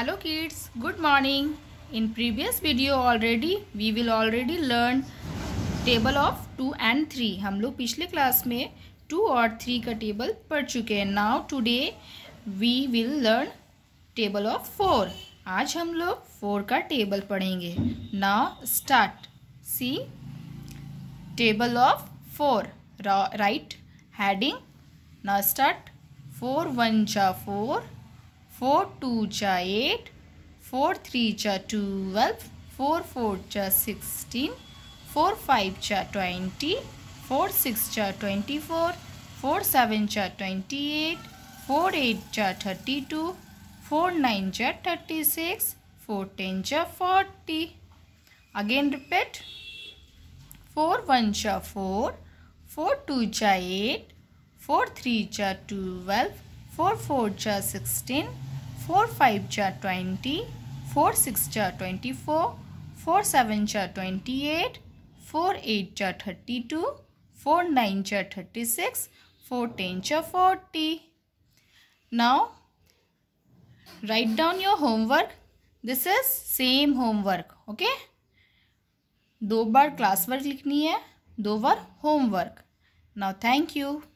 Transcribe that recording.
hello kids good morning in previous video already we will already learn table of 2 and 3 हम लोग पिछले class में 2 और 3 का टेबल पढ़ चुके हैं now today we will learn table of 4 आज हम लोग 4 का टेबल पढ़ेंगे now start see table of 4 right heading now start 4 one जा 4 फोर टू चा एट फोर थ्री चा ट्वेल्व फोर फोर चा सिक्सटीन फोर फाइव चा ट्वेंटी फोर सिक्स चा ट्वेंटी फोर फोर सेवन चा ट्वेंटी एट फोर एट चा thirty two four nine चा thirty six four ten चा forty again repeat four one चा four four two चा eight four three चा twelve four four चा sixteen 4 5 cha 20, 4 6 cha 24, 4 7 cha 28, 4 8 cha 32, 4 9 cha 36, 4 10 cha 40. Now, write down your homework. This is same homework, okay? दो बार class work लिखनी है दो बार homework now thank you